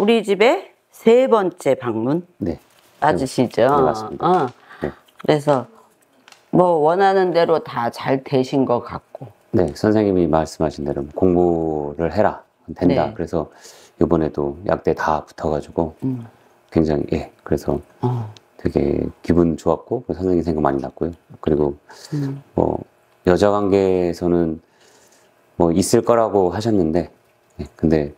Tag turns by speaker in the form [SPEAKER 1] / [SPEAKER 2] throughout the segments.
[SPEAKER 1] 우리 집에세 번째 방문 네. 맞으시죠? 네, 맞습니다. 어. 네. 그래서 뭐 원하는 대로 다 잘 되신 것 같고.
[SPEAKER 2] 네, 선생님이 말씀하신 대로 공부를 해라 된다. 네. 그래서 이번에도 약대 다 붙어가지고 음. 굉장히 예 그래서 어. 되게 기분 좋았고 그 선생님 생각 많이 났고요. 그리고 음. 뭐 여자 관계에서는 뭐 있을 거라고 하셨는데 예, 근데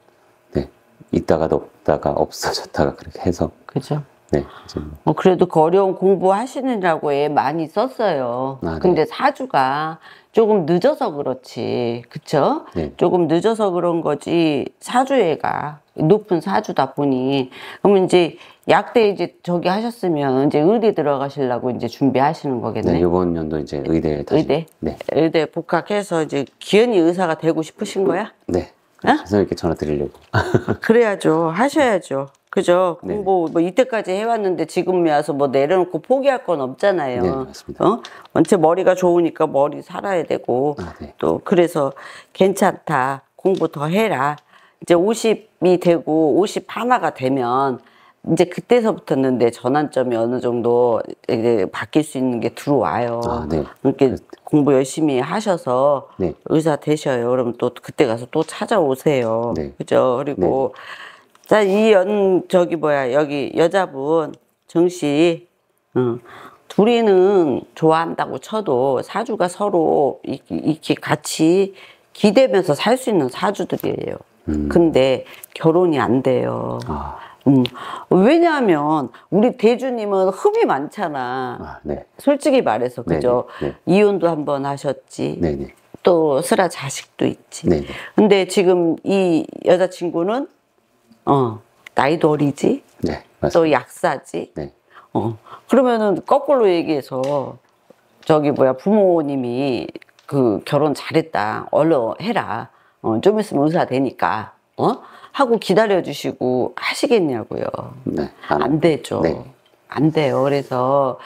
[SPEAKER 2] 있다가도 없다가 없어졌다가 그렇게 해서 그죠. 네. 뭐. 뭐 그래도 그 어려운
[SPEAKER 1] 공부하시느라고 애 많이 썼어요. 아, 네. 근데 사주가 조금 늦어서 그렇지. 그쵸? 네. 조금 늦어서 그런 거지. 사주애가 높은 사주다 보니. 그러면 이제 약대 이제 저기 하셨으면 이제 의대 들어가시려고 이제 준비하시는 거겠네요. 네,
[SPEAKER 2] 이번 연도 이제 의대에 다시. 의대? 네.
[SPEAKER 1] 의대 복학해서 이제 기현이 의사가 되고 싶으신 거야?
[SPEAKER 2] 네. 어? 그래서 전화 드리려고.
[SPEAKER 1] 그래야죠. 하셔야죠. 그죠? 네. 공부 뭐 이때까지 해왔는데 지금 와서 뭐 내려놓고 포기할 건 없잖아요. 네, 맞습니다. 어? 원체 머리가 좋으니까 머리 살아야 되고 아, 네. 또 그래서 괜찮다. 공부 더 해라. 이제 50이 되고 50 하나가 되면 이제 그때서부터는 내 전환점이 어느 정도 이제 바뀔 수 있는 게 들어와요. 아, 네. 이렇게 그 공부 열심히 하셔서 네. 의사 되셔요. 그러면 또 그때 가서 또 찾아오세요. 네. 그죠? 그리고 네. 자, 이 연, 저기 뭐야, 여기 여자분, 정씨, 응. 둘이는 좋아한다고 쳐도 사주가 서로 이렇게 같이 기대면서 살 수 있는 사주들이에요. 음. 근데 결혼이 안 돼요. 아. 음. 왜냐하면 우리 대주님은 흠이 많잖아. 아, 네. 솔직히 말해서 네, 네, 그죠. 네네, 네. 이혼도 한번 하셨지. 네네. 네. 또 슬아 자식도 있지. 네네. 근데 지금 이 여자친구는 어 나이도 어리지.
[SPEAKER 2] 네, 또
[SPEAKER 1] 약사지. 네. 어 그러면은 거꾸로 얘기해서 저기 뭐야 부모님이 그 결혼 잘했다 얼른 해라. 어, 좀 있으면 의사 되니까 어? 하고 기다려주시고 하시겠냐고요. 네, 안, 안 되죠. 네. 안 돼요. 그래서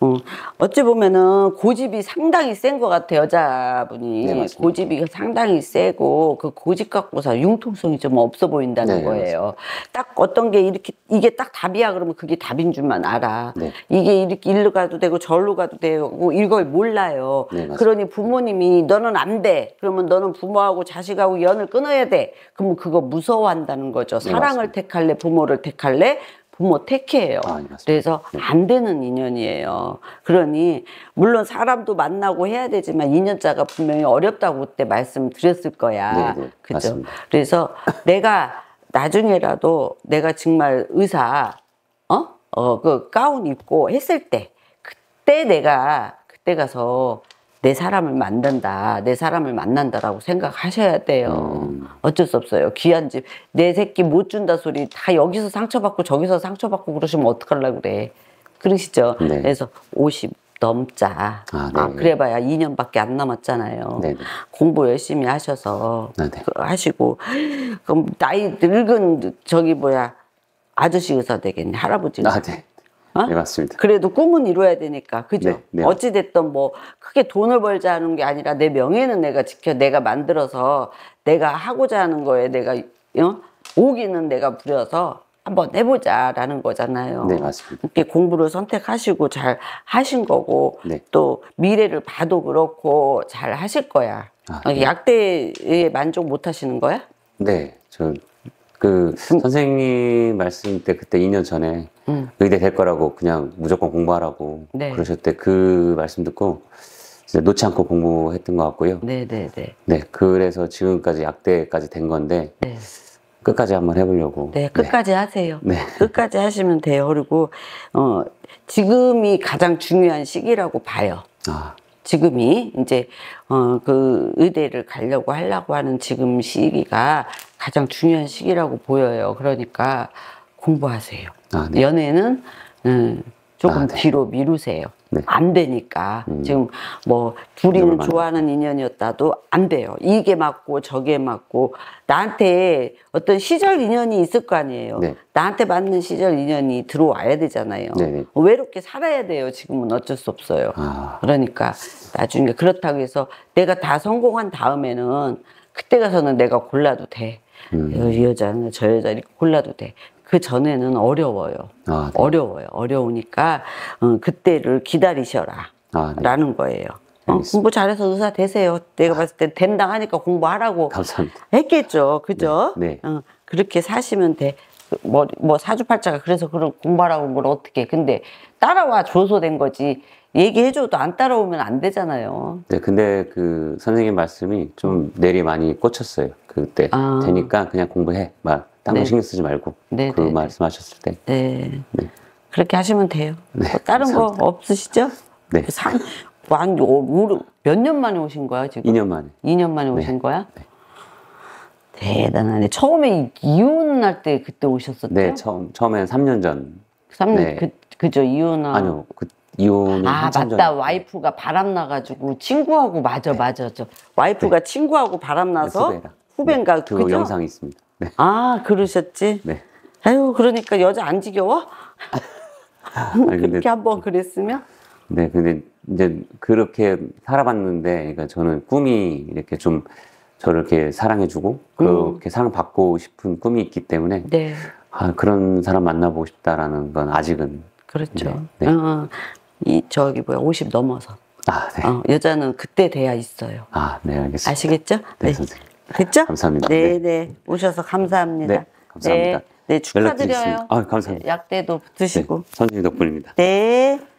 [SPEAKER 1] 어. 어찌 보면은 고집이 상당히 센 것 같아 요 여자분이 네, 고집이 상당히 세고 그 고집 갖고서 융통성이 좀 없어 보인다는 네, 네, 거예요. 맞습니다. 딱 어떤 게 이렇게 이게 딱 답이야 그러면 그게 답인 줄만 알아. 네. 이게 이렇게 일로 가도 되고 절로 가도 되고 이걸 몰라요. 네, 그러니 부모님이 너는 안 돼. 그러면 너는 부모하고 자식하고 연을 끊어야 돼. 그러면 그거 무서워한다는 거죠. 네, 사랑을 택할래 부모를 택할래 부모 택해요. 아, 그래서 네. 안 되는 인연이에요. 그러니 물론 사람도 만나고 해야 되지만 인연자가 분명히 어렵다고 그때 말씀드렸을 거야. 네, 네, 그죠? 그래서 내가 나중에라도 내가 정말 의사 어? 어, 그 가운 입고 했을 때 그때 내가 그때 가서 내 사람을 만든다, 내 사람을 만난다라고 생각하셔야 돼요. 음. 어쩔 수 없어요. 귀한 집, 내 새끼 못 준다 소리 다 여기서 상처받고 저기서 상처받고 그러시면 어떡하려고 그래. 그러시죠? 네. 그래서 50 넘자. 아, 네. 아, 그래봐야 2년밖에 안 남았잖아요. 네, 네 공부 열심히 하셔서 네, 그 하시고 그럼 나이 늙은 저기 뭐야 아저씨 의사 되겠네 할아버지 의 아, 네.
[SPEAKER 2] 어? 네, 맞습니다.
[SPEAKER 1] 그래도 꿈은 이루어야 되니까, 그죠? 네, 네. 어찌됐든 뭐, 크게 돈을 벌자 하는 게 아니라 내 명예는 내가 지켜, 내가 만들어서 내가 하고자 하는 거에 내가, 어? 오기는 내가 부려서 한번 해보자라는 거잖아요. 네, 맞습니다. 이렇게 공부를 선택하시고 잘 하신 거고, 네. 또 미래를 봐도 그렇고 잘 하실 거야. 아, 어, 네. 약대에 만족 못 하시는 거야?
[SPEAKER 2] 네, 저, 그, 음. 선생님 말씀 때 그때 2년 전에 음. 의대 될 거라고 그냥 무조건 공부하라고 네. 그러셨대 그 말씀 듣고 진짜 놓지 않고 공부했던 것 같고요.
[SPEAKER 1] 네네네. 네, 네,
[SPEAKER 2] 네. 그래서 지금까지 약대까지 된 건데 네. 끝까지 한번 해보려고.
[SPEAKER 1] 네, 끝까지 네. 하세요. 네. 끝까지 하시면 돼요. 그리고 어, 지금이 가장 중요한 시기라고 봐요. 아. 지금이 이제 어, 그 의대를 가려고 하려고 하는 지금 시기가 가장 중요한 시기라고 보여요. 그러니까 공부하세요. 아, 네. 연애는 음, 조금 아, 네. 뒤로 미루세요. 네. 안 되니까 음. 지금 뭐 둘이는 좋아하는 인연이었다도 안 돼요. 이게 맞고 저게 맞고 나한테 어떤 시절 인연이 있을 거 아니에요. 네. 나한테 맞는 시절 인연이 들어와야 되잖아요. 네, 네 외롭게 살아야 돼요. 지금은 어쩔 수 없어요. 아. 그러니까 나중에 그렇다고 해서 내가 다 성공한 다음에는 그때 가서는 내가 골라도 돼. 음. 이 여자는 저 여자 이렇게 골라도 돼. 그 전에는 어려워요. 아, 네. 어려워요. 어려우니까 어, 그때를 기다리셔라. 아, 네. 라는 거예요. 어, 공부 잘해서 의사 되세요. 내가 봤을 때 된다 하니까 공부하라고 감사합니다. 했겠죠. 그죠? 네, 네. 어, 그렇게 사시면 돼. 뭐, 뭐 사주팔자가 그래서 그런 공부하라고 뭘 어떻게. 근데 따라와 줘서된 거지. 얘기해줘도 안 따라오면 안 되잖아요.
[SPEAKER 2] 네, 근데 그 선생님 말씀이 좀 내리 많이 꽂혔어요. 그때 아. 되니까 그냥 공부해. 막 딴거 네. 신경 쓰지 말고 네, 그 네, 네. 말씀하셨을 때.
[SPEAKER 1] 네. 네. 그렇게 하시면 돼요.
[SPEAKER 2] 네, 뭐 다른 감사합니다. 거
[SPEAKER 1] 없으시죠? 네. 그 몇년 만에 오신 거야 지금? 2년 만에. 2년 만에 오신 거야? 대단하네. 처음에 이혼할 때 그때
[SPEAKER 2] 오셨었죠? 네, 처음 처음엔 3년 전. 3년 그 그죠 이혼하. 아니요, 그 이혼. 아 맞다. 전...
[SPEAKER 1] 와이프가 바람 나가지고 친구하고 맞아 맞아 저 와이프가 친구하고 바람 나서 후배인가 그 그죠? 영상이
[SPEAKER 2] 있습니다. 네. 아 그러셨지? 네.
[SPEAKER 1] 아유 그러니까 여자 안 지겨워?
[SPEAKER 2] 아, 아니, 그렇게 한
[SPEAKER 1] 번 그랬으면?
[SPEAKER 2] 네 근데 이제 그렇게 살아봤는데 그러니까 저는 꿈이 이렇게 좀 저를 이렇게 사랑해주고 그렇게 음. 사랑받고 싶은 꿈이 있기 때문에 네. 아, 그런 사람 만나보고 싶다라는 건 아직은 그렇죠. 네. 네. 어, 어,
[SPEAKER 1] 이 저기 뭐야 50 넘어서 아, 네. 어, 여자는 그때 돼야 있어요. 아, 네 알겠습니다. 아시겠죠? 네, 네. 선생님. 됐죠? 감사합니다. 네네 네. 네. 오셔서 감사합니다. 네 감사합니다. 네,
[SPEAKER 2] 네 축하드려요. 아 감사합니다.
[SPEAKER 1] 약대도 드시고
[SPEAKER 2] 선생님 덕분입니다.
[SPEAKER 1] 네.